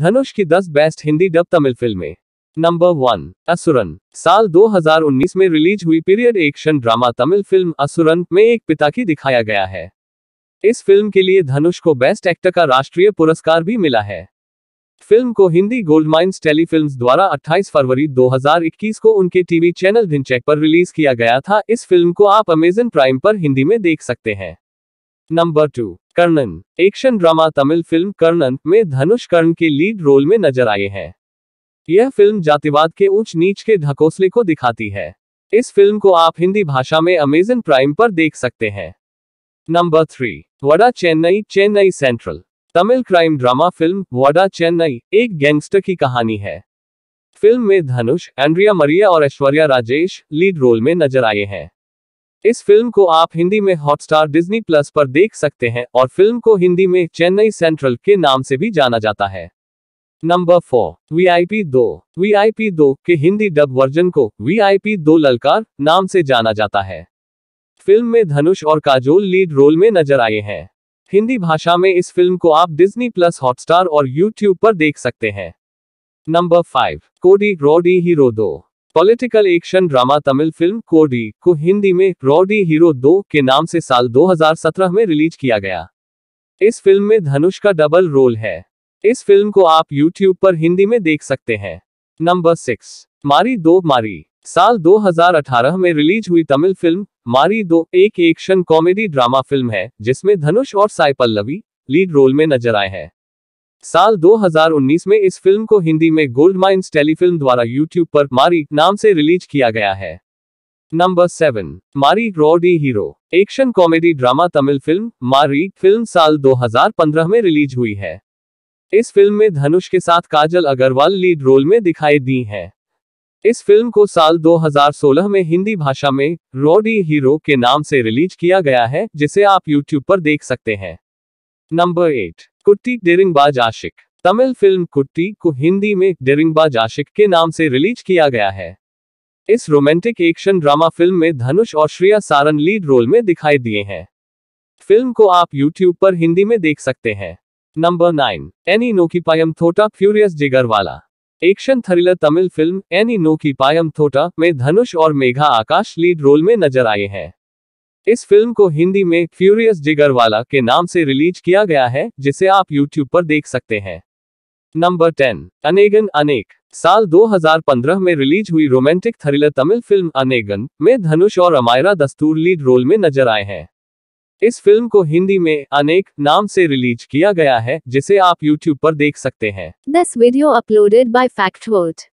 धनुष की 10 best Hindi dub Tamil फिल्में number one Asuran साल 2019 में रिलीज हुई period action drama Tamil film Asuran में एक पिता की दिखाया गया है इस फिल्म के लिए धनुष को बेस्ट एक्टर का राष्ट्रीय पुरस्कार भी मिला है फिल्म को हिंदी गोल्ड माइन्स टेलीफिल्म द्वारा 28 फरवरी 2021 को उनके टीवी चैनल धिनचेक पर रिलीज किया गया था इस फिल्म को आप अमेजन प्राइम पर हिंदी में देख सकते हैं number two Karnan action drama Tamil film Karnan में धनुष कर्ण के लीड रोल में नजर आए हैं यह फिल्म जातिवाद के ऊंच नीच के ढकोसले को दिखाती है इस फिल्म को आप हिंदी भाषा में अमेजन प्राइम पर देख सकते हैं number three Vada Chennai Chennai central Tamil crime drama film Vada Chennai एक गैंगस्टर की कहानी है फिल्म में धनुष एंड्रिया मरिया और ऐश्वर्या राजेश लीड रोल में नजर आए हैं इस फिल्म को आप हिंदी में हॉटस्टार डिज्नी प्लस पर देख सकते हैं और फिल्म को हिंदी में चेन्नई सेंट्रल के नाम से भी जाना जाता है नंबर फोर पी दो पी दो के हिंदी डब वर्जन को वी आई पी दो ललकार नाम से जाना जाता है फिल्म में धनुष और काजोल लीड रोल में नजर आए हैं हिंदी भाषा में इस फिल्म को आप डिज्नी प्लस हॉटस्टार और यूट्यूब पर देख सकते हैं number five Kodi rowdy hero दो political action drama Tamil film Kodi को हिंदी में रॉडी हीरो दो के नाम से साल 2017 में रिलीज किया गया इस फिल्म में धनुष का डबल रोल है इस फिल्म को आप यूट्यूब पर हिंदी में देख सकते हैं नंबर सिक्स मारी दो मारी साल 2018 में रिलीज हुई तमिल फिल्म मारी दो एक एक्शन कॉमेडी ड्रामा फिल्म है जिसमें धनुष और साई पल्लवी लीड रोल में नजर आए हैं साल 2019 में इस फिल्म को हिंदी में गोल्ड माइन्स टेलीफिल्म द्वारा यूट्यूब पर मारी नाम से रिलीज किया गया है number seven Maari rowdy hero action comedy drama Tamil film Maari film साल 2015 में रिलीज हुई है इस फिल्म में धनुष के साथ काजल अग्रवाल लीड रोल में दिखाई दी हैं। इस फिल्म को साल 2016 में हिंदी भाषा में रोडी हीरो के नाम से रिलीज किया गया है जिसे आप यूट्यूब पर देख सकते हैं नंबर एट कुट्टी डेरिंगबाज आशिक तमिल फिल्म कुट्टी को हिंदी में डेरिंगबाज आशिक के नाम से रिलीज किया गया है इस रोमांटिक एक्शन ड्रामा फिल्म में धनुष और श्रेया सारन लीड रोल में दिखाई दिए हैं फिल्म को आप यूट्यूब पर हिंदी में देख सकते हैं number nine Enai Noki Paayum Thota furious जिगर वाला action thriller Tamil film Enai Noki Paayum Thota में धनुष और मेघा आकाश लीड रोल में नजर आए हैं इस फिल्म को हिंदी में फ्यूरियस जिगरवाला के नाम से रिलीज किया गया है जिसे आप यूट्यूब पर देख सकते हैं नंबर टेन अनेगन अनेक साल 2015 में रिलीज हुई romantic thriller Tamil film Anegan में धनुष और अमायरा दस्तूर लीड रोल में नजर आए हैं इस फिल्म को हिंदी में अनेक नाम से रिलीज किया गया है जिसे आप यूट्यूब पर देख सकते हैं this video uploaded by fact